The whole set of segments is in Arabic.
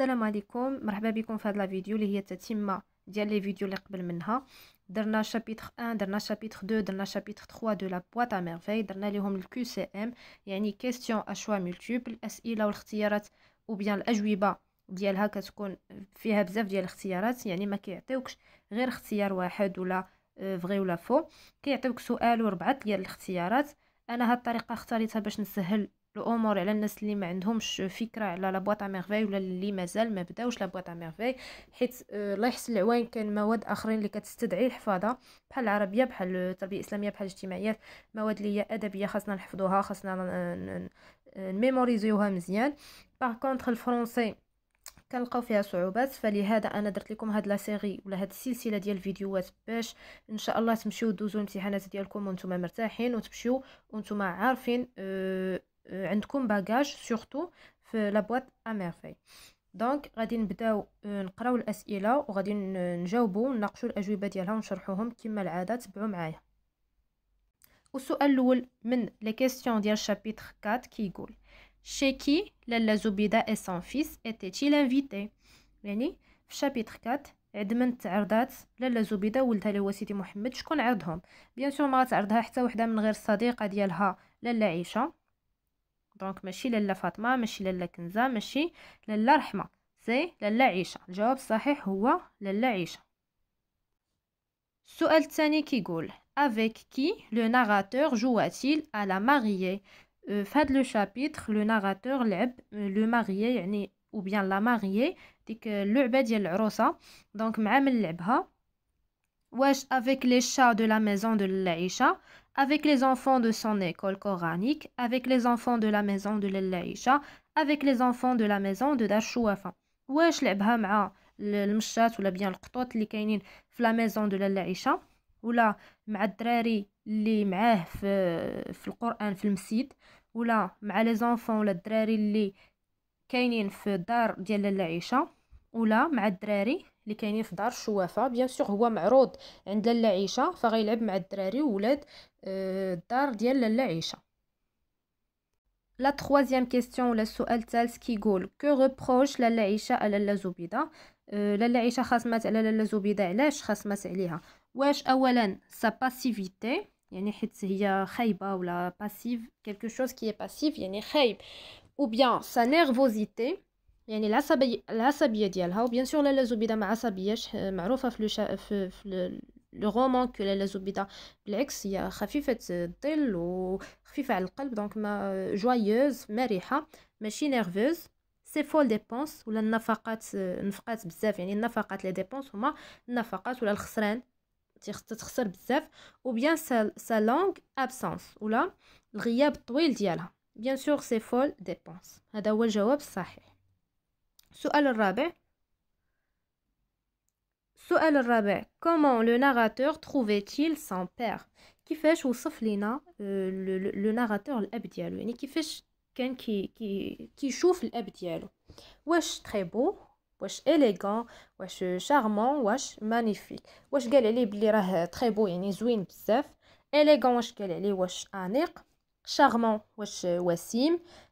السلام عليكم مرحبا بكم في هذا الفيديو اللي هي تتمه ديال لي فيديو اللي قبل منها درنا شابيتر 1 درنا شابيتر 2 درنا شابيتر 3 دو لا بواط ا ميرفاي درنا ليهم الكيو سي ام يعني كيستيون اشوا ملتيبل الاسئله والاختيارات او بيان الاجوبه ديالها كتكون فيها بزاف ديال الاختيارات يعني ما كيعطيوكش غير اختيار واحد ولا فغي آه، ولا فو كيعطيوك سؤال وربعه ديال الاختيارات انا هاد الطريقه اختاريتها باش نسهل الامور على الناس اللي ما عندهمش فكره على لا بواط ميرفاي ولا اللي مازال ما بداوش لا بواط ميرفاي حيت آه، الله يحسن العوان كان مواد اخرين اللي كتستدعي الحفاظه بحال العربيه بحال التربيه الاسلاميه بحال الاجتماعيات مواد اللي هي ادبيه خاصنا نحفظوها خاصنا آه، نميموريزيوها مزيان باغ كونطخ الفرونسي كنلقاو فيها صعوبات فلهذا انا درت لكم هاد لا سيري ولا هاد السلسله ديال الفيديوهات باش ان شاء الله تمشيو دوزو الامتحانات ديالكم وانتم مرتاحين وتمشيو وانتم عارفين أه آه، عندكم باجاج سورتو في بواط اميرفي دونك غادي نبداو آه، نقراو الاسئله وغادي نجاوبو ونناقشوا الاجوبه ديالها ونشرحوهم كما العاده تبعوا معايا والسؤال الاول من لي كيسيون ديال شابيتر 4 كيقول شي كي لالا زبيده اي سون فيس اتيتي لانفيتي يعني في شابيتر 4 عد من تعرضات لالا زبيده ولدها اللي هو سيدي محمد شكون عرضهم بيان سور ما غتعرضها حتى وحده من غير الصديقه ديالها لالا عيشه دونك ماشي لاله فاطمه ماشي لاله كنزه ماشي لاله رحمه سي لاله عيشه الجواب الصحيح هو لاله عيشه السؤال الثاني كيقول افيك كي لو ناراتور جواتيل على ماريي فهاد لو شابيتر لو ناراتور لعب euh، لو ماريي يعني او بيان لا ماريي ديك اللعبه ديال العروسه دونك مع من لعبها واش افيك لي شا دو لا ميزون دو العيشه avec les enfants de son école coranique, avec les enfants de la maison de l'Aïcha, avec les enfants de la maison de Dashouafa. واش لعبها les المشات ولا بيان القطوط اللي كاينين في لا ميزون دو la عيشه ولا مع الدراري اللي معاه في اللي كاينين في دار الشوافه بيان سور هو معروض عند لاله عيشه فغيلعب مع الدراري وولاد آه، الدار ديال لاله عيشه لا تخوازيام كيستيون ولا السؤال الثالث كيقول كو ريبروش لاله عيشه على لاله زبيده لاله عيشه خاصمات على لاله زبيده علاش خاصمات عليها واش اولا سا باسيفيتي يعني حيت هي خايبه ولا باسيف كلكو شوز كي باسيف يعني خايب او بيان سا نيرفوزيتي يعني العصبية العصبية ديالها وبيان سور لالا زبيدة مع عصبية معروفة في لوشا في, في لو رومون كو لالا زبيدة بالعكس هي خفيفة الظل وخفيفة على القلب دونك ما جويوز مرحة ماشي نيرفوز سي فول ديبونس ولا النفقات نفقات بزاف يعني النفقات لي ديبونس هما النفقات ولا الخسران تخسر بزاف وبيان سا لونغ ابسونس ولا الغياب الطويل ديالها بيان سور سي فول ديبونس هذا هو الجواب الصحيح سؤال الرابع سؤال الرابع comment le narrateur trouvait-il son père كيفاش وصف لينا لو ناراتور الاب ديالو يعني كيفاش كان كي كي كيشوف الاب ديالو واش تري بو واش اليغون واش شارمون واش مانيفيك واش قال عليه بلي راه تري بو يعني زوين بزاف اليغون واش قال عليه واش انيق شارمون واش وسيم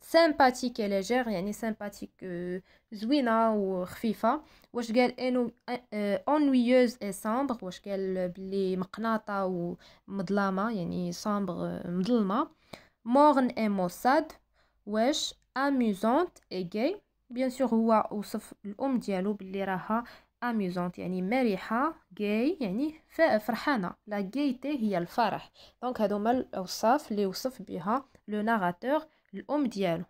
سامباتيك ليجير يعني سامباتيك زوينه وخفيفه واش قال انو اونويوز اي سامبر واش قال بلي مقناطه ومظلامه يعني سامبر مظلمه مورن اي موساد واش اميزونت اي جاي بيان سور هو وصف الام ديالو بلي راها اميزونت يعني مريحه جاي يعني فرحانه لا جايتي هي الفرح دونك هادو هما الاوصاف اللي وصف بها لو ناراتور l'homme dialo.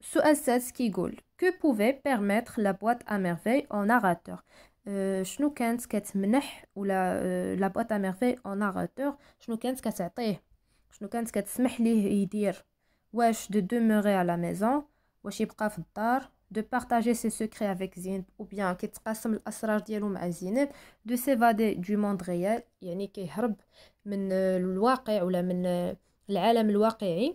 Sous ce qui goule, que pouvait permettre la boîte à merveille en narrateur euh, Chnoukens qui est mneh ou euh, la boîte à merveille en narrateur, chnoukens qui est mneh, chnoukens qui est mneh, lui dire wesh de demeurer à la maison, wesh y braf de partager ses secrets avec Zineb ou bien qui est rassem l'asraj dialoum avec Zine de s'évader du monde réel, de s'évader du monde réel. ou la mneh l'alam réel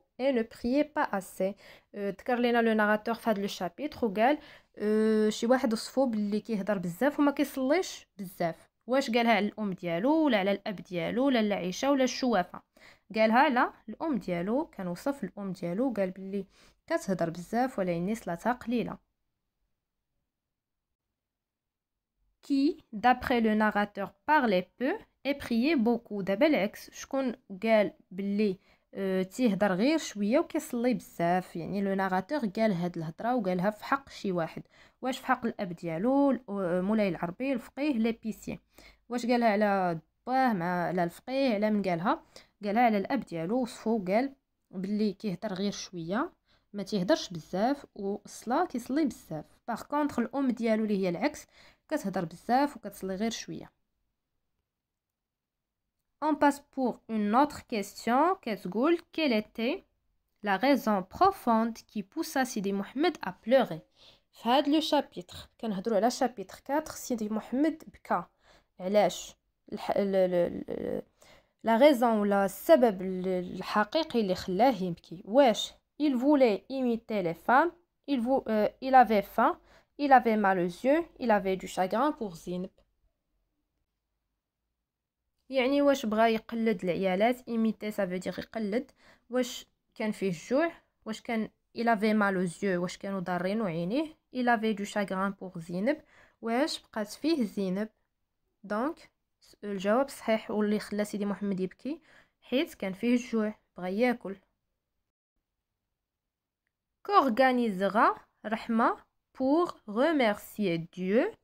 et ne priez pas assez ذكر euh, لنا لو ناراتور في هذا لو شابيتر وقال آه، شي واحد وصفو باللي كيهضر بزاف وما كيصليش بزاف واش قالها على الام ديالو ولا على الاب ديالو ولا على عيشه ولا الشوافه قالها لا الام ديالو كان وصف الام ديالو قال باللي كتهضر بزاف ولكن صلاتها قليله كي qui, d'après le narrateur, parlait peu et priait beaucoup. D'abel ex, je آه، تيهضر غير شويه وكيصلي بزاف يعني لو ناراتور قال هاد الهضره وقالها في حق شي واحد واش في حق الاب ديالو مولاي العربي الفقيه ليبيسي واش قالها على باه مع على الفقيه على من قالها قالها على الاب ديالو وصفو قال باللي كيهضر غير شويه ما تيهضرش بزاف وصلا كيصلي بزاف باغ كونطخ الام ديالو اللي هي العكس كتهضر بزاف وكتصلي غير شويه On passe pour une autre question. que quelle était la raison profonde qui poussa Sidi Mohamed à pleurer في le chapitre شابيتر كنهضروا la chapitre 4 Sidi Mohamed bka. علاش لا ou ولا السبب الحقيقي اللي خلاه يبكي il voulait imiter les femmes il, euh, il avait faim il avait mal aux yeux il avait du chagrin pour Zineb يعني واش بغى يقلد العيالات ايميتي سافو دير يقلد واش كان فيه الجوع واش كان الافي مال زيو واش كانوا ضارينو عينيه الافي دو شاغران بوغ زينب واش بقات فيه زينب دونك الجواب صحيح واللي خلى سيدي محمد يبكي حيت كان فيه الجوع بغى ياكل qu'organisera رحمه pour ريميرسي Dieu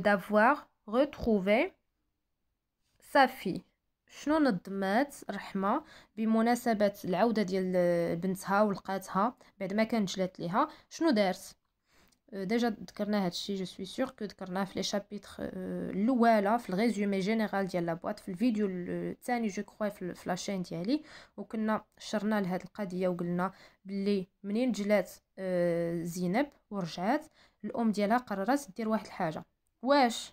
دافوار euh, retrouvé صافي شنو نظمات رحمه بمناسبه العوده ديال بنتها ولقاتها بعد ما كانت جلات ليها شنو دارت أه، ديجا ذكرنا هادشي جو سوي سيغ كو ذكرناه في لي شابيتر أه، الاولى في الريزومي جينيرال ديال لا بواط في الفيديو أه، الثاني جو كخوا في لاشين ديالي وكنا شرنا لهاد القضيه وقلنا بلي منين جلات زينب ورجعات الام ديالها قررت دير واحد الحاجه واش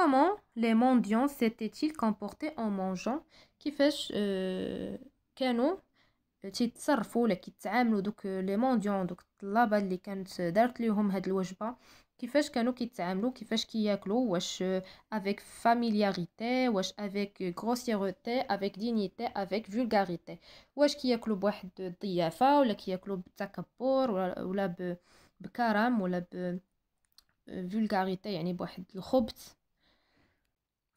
Comment les mendiants s'étaient-ils comportés en mangeant كيفاش كانوا تيتصرفوا ولا كيتعاملوا دوك لي مونديون دوك الطلابه اللي كانت دارت avec grossièreté avec كيفاش avec vulgarité كيفاش كياكلوا واش افيك فاميلياريتي واش افيك افيك qui افيك فولغاريتي واش كياكلوا بواحد الضيافه ولا كياكلوا بالتكبر ولا, ولا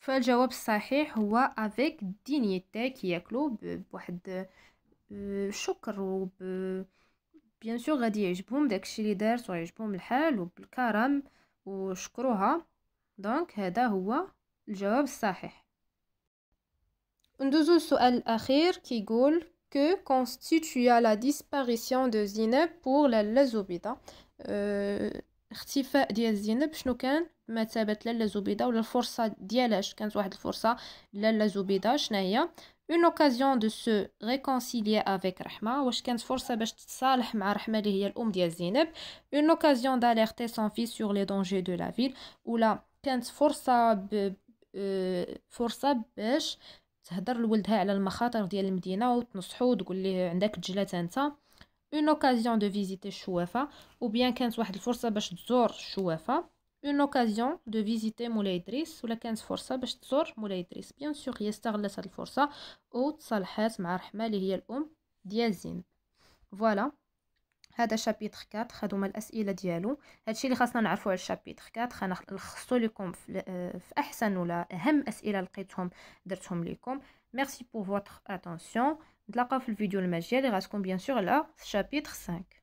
فالجواب الصحيح هو افيك دينيتي كياكلو بواحد الشكر آه، وب بيان سور غادي يعجبهم داكشي اللي دارت ويعجبهم الحال وبالكرم وشكروها دونك هذا هو الجواب الصحيح ندوزو السؤال الاخير كيقول que كونستيتيا la disparition de Zineb pour la Lazobida آه، اختفاء ديال زينب شنو كان ما ثابت لاله زبيده ولا الفرصه ديالاش كانت واحد الفرصه لالا زبيده شناهي اون اوكازيون دو سو ريكونسيليي افيك رحمه واش كانت فرصه باش تتصالح مع رحمه اللي هي الام ديال زينب اون اوكازيون داليرتي سون في سور لي دونجي دو لا فيل ولا كانت فرصه ب... آه، فرصه باش تهدر لولدها على المخاطر ديال المدينه وتنصحو وتقول ليه عندك تجلات انت اون اوكازيون دو فيزيتي الشوافه وبيان كانت واحد الفرصه باش تزور الشوافه اون اوكازيون دو فيزيتي مولاي ادريس ولا كانت فرصه باش تزور مولاي ادريس بيان سور هي استغلت هاد الفرصه وتصالحات مع رحمه اللي هي الام ديال زين فوالا هذا شابيتر 4 هادو هما الاسئله ديالو هادشي اللي خاصنا نعرفو على شابيتر 4 انا لخصتو لكم في احسن ولا اهم اسئله لقيتهم درتهم لكم ميرسي بور فوتر اتونسيون نتلاقاو في الفيديو المجال اللي غتكون بيان سور لا شابيتر 5